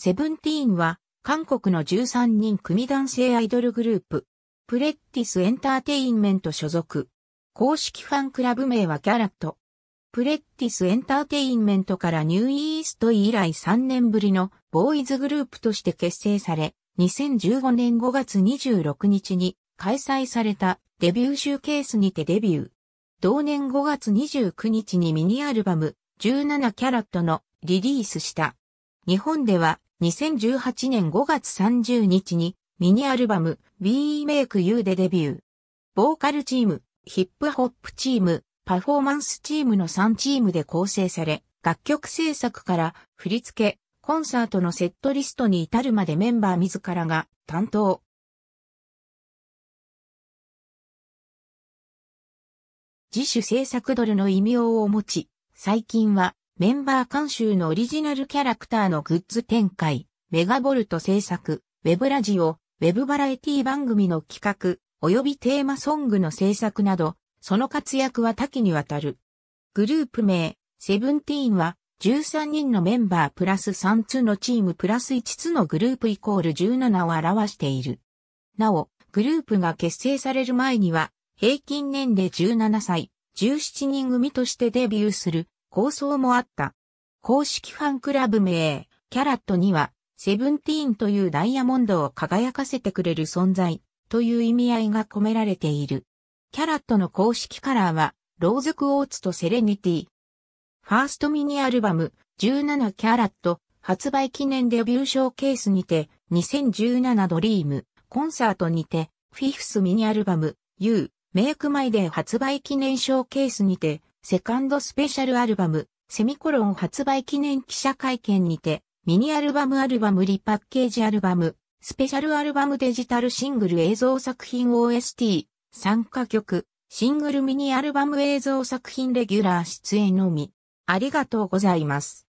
セブンティーンは、韓国の13人組男性アイドルグループ、プレッティスエンターテインメント所属。公式ファンクラブ名はキャラット。プレッティスエンターテインメントからニューイースト以来3年ぶりのボーイズグループとして結成され、2015年5月26日に開催されたデビューシューケースにてデビュー。同年5月29日にミニアルバム17キャラットのリリースした。日本では2018年5月30日にミニアルバム We Make You でデビュー。ボーカルチーム、ヒップホップチーム、パフォーマンスチームの3チームで構成され、楽曲制作から振り付け、コンサートのセットリストに至るまでメンバー自らが担当。自主制作ドルの異名を持ち、最近はメンバー監修のオリジナルキャラクターのグッズ展開、メガボルト制作、ウェブラジオ、ウェブバラエティ番組の企画、及びテーマソングの制作など、その活躍は多岐にわたる。グループ名、セブンティーンは、13人のメンバープラス3つのチームプラス1つのグループイコール17を表している。なお、グループが結成される前には、平均年齢17歳、17人組としてデビューする構想もあった。公式ファンクラブ名、キャラットには、セブンティーンというダイヤモンドを輝かせてくれる存在という意味合いが込められている。キャラットの公式カラーは、ローズクオーツとセレニティ。ファーストミニアルバム、17キャラット、発売記念デビューショーケースにて、2017ドリーム、コンサートにて、フィフスミニアルバム、ユー、u メイクマイデー発売記念ショーケースにて、セカンドスペシャルアルバム、セミコロン発売記念記者会見にて、ミニアルバムアルバムリパッケージアルバム、スペシャルアルバムデジタルシングル映像作品 OST、参加曲、シングルミニアルバム映像作品レギュラー出演のみ、ありがとうございます。